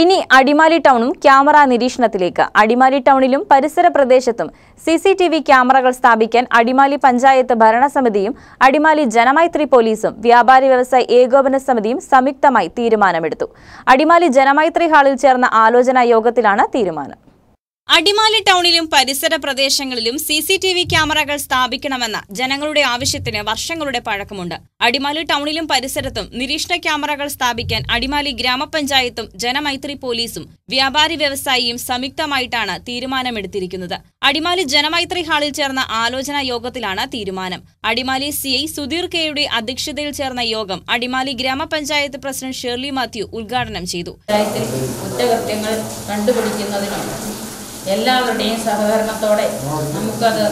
ഇനി അടിമാലി ടൗണും ക്യാമറ നിരീക്ഷണത്തിലേക്ക് അടിമാലി ടൗണിലും പരിസര പ്രദേശത്തും സി സി ടി വി ക്യാമറകൾ സ്ഥാപിക്കാൻ അടിമാലി പഞ്ചായത്ത് ഭരണസമിതിയും അടിമാലി ജനമൈത്രി പോലീസും വ്യാപാരി വ്യവസായ ഏകോപന സമിതിയും സംയുക്തമായി തീരുമാനമെടുത്തു അടിമാലി ജനമൈത്രി ഹാളിൽ ചേർന്ന ആലോചനാ യോഗത്തിലാണ് തീരുമാനം അടിമാലി ടൗണിലും പരിസര പ്രദേശങ്ങളിലും സി സി ടി വി ക്യാമറകൾ സ്ഥാപിക്കണമെന്ന ജനങ്ങളുടെ ആവശ്യത്തിന് വർഷങ്ങളുടെ പഴക്കമുണ്ട് അടിമാലി ടൗണിലും പരിസരത്തും നിരീക്ഷണ ക്യാമറകൾ സ്ഥാപിക്കാൻ അടിമാലി ഗ്രാമപഞ്ചായത്തും ജനമൈത്രി പോലീസും വ്യാപാരി വ്യവസായിയും സംയുക്തമായിട്ടാണ് തീരുമാനമെടുത്തിരിക്കുന്നത് അടിമാലി ജനമൈത്രി ഹാളിൽ ചേർന്ന ആലോചനാ യോഗത്തിലാണ് തീരുമാനം അടിമാലി സി ഐ സുധീർ കെയുടെ അധ്യക്ഷതയിൽ ചേർന്ന യോഗം അടിമാലി ഗ്രാമപഞ്ചായത്ത് പ്രസിഡന്റ് ഷേർലി മാത്യു ഉദ്ഘാടനം ചെയ്തു എല്ലാവരുടെയും സഹകരണത്തോടെ നമുക്കത്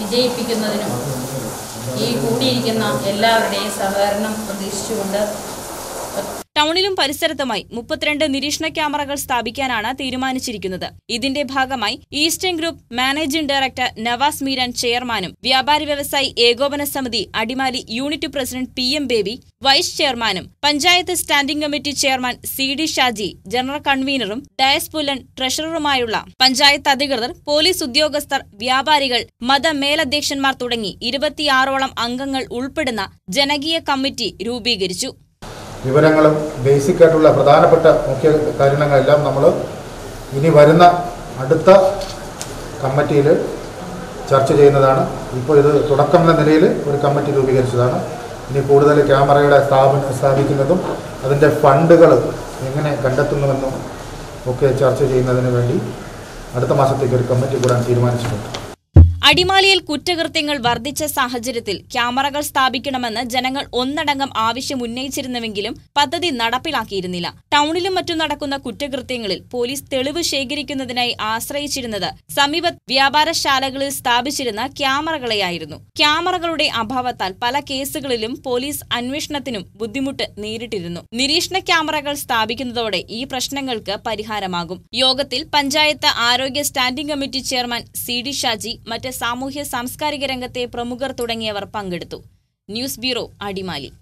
വിജയിപ്പിക്കുന്നതിനും ഈ കൂടിയിരിക്കുന്ന എല്ലാവരുടെയും സഹകരണം പ്രതീക്ഷിച്ചുകൊണ്ട് ടൗണിലും പരിസരത്തുമായി മുപ്പത്തിരണ്ട് നിരീക്ഷണ ക്യാമറകൾ സ്ഥാപിക്കാനാണ് തീരുമാനിച്ചിരിക്കുന്നത് ഇതിന്റെ ഭാഗമായി eastern group managing director Navas Meeran ചെയർമാനും വ്യാപാരി വ്യവസായി ഏകോപന സമിതി Adimali unit president P M Baby vice ചെയർമാനും panchayat standing committee chairman C D Shaji general കൺവീനറും ഡയസ് പുലൻ ട്രഷററുമായുള്ള പഞ്ചായത്ത് അധികൃതർ പോലീസ് ഉദ്യോഗസ്ഥർ വ്യാപാരികൾ മതമേലധ്യക്ഷന്മാർ തുടങ്ങി ഇരുപത്തിയാറോളം അംഗങ്ങൾ ഉൾപ്പെടുന്ന ജനകീയ കമ്മിറ്റി രൂപീകരിച്ചു വിവരങ്ങളും ബേസിക് ആയിട്ടുള്ള പ്രധാനപ്പെട്ട മുഖ്യ കാര്യങ്ങളെല്ലാം നമ്മൾ ഇനി വരുന്ന അടുത്ത കമ്മിറ്റിയിൽ ചർച്ച ചെയ്യുന്നതാണ് ഇപ്പോൾ ഇത് തുടക്കം എന്ന നിലയിൽ ഒരു കമ്മിറ്റി രൂപീകരിച്ചതാണ് ഇനി കൂടുതൽ ക്യാമറയുടെ സ്ഥാപന സ്ഥാപിക്കുന്നതും അതിൻ്റെ ഫണ്ടുകൾ എങ്ങനെ കണ്ടെത്തുന്നുവെന്നും ഒക്കെ ചർച്ച ചെയ്യുന്നതിന് വേണ്ടി അടുത്ത മാസത്തേക്ക് ഒരു കമ്മിറ്റി കൂടാൻ തീരുമാനിച്ചിട്ടുണ്ട് അടിമാലിയിൽ കുറ്റകൃത്യങ്ങൾ വർദ്ധിച്ച സാഹചര്യത്തിൽ ക്യാമറകൾ സ്ഥാപിക്കണമെന്ന് ജനങ്ങൾ ഒന്നടങ്കം ആവശ്യം ഉന്നയിച്ചിരുന്നുവെങ്കിലും പദ്ധതി നടപ്പിലാക്കിയിരുന്നില്ല ടൗണിലും മറ്റും നടക്കുന്ന കുറ്റകൃത്യങ്ങളിൽ പോലീസ് തെളിവ് ശേഖരിക്കുന്നതിനായി ആശ്രയിച്ചിരുന്നത് സമീപ വ്യാപാരശാലകളിൽ സ്ഥാപിച്ചിരുന്ന ക്യാമറകളെയായിരുന്നു ക്യാമറകളുടെ അഭാവത്താൽ പല കേസുകളിലും പോലീസ് അന്വേഷണത്തിനും ബുദ്ധിമുട്ട് നേരിട്ടിരുന്നു നിരീക്ഷണ ക്യാമറകൾ സ്ഥാപിക്കുന്നതോടെ ഈ പ്രശ്നങ്ങൾക്ക് പരിഹാരമാകും യോഗത്തിൽ പഞ്ചായത്ത് ആരോഗ്യ standing committee chairman C D Shaji മറ്റ് സാമൂഹ്യ സാംസ്കാരിക രംഗത്തെ പ്രമുഖർ തുടങ്ങിയവർ പങ്കെടുത്തു ന്യൂസ് ബ്യൂറോ അടിമാലി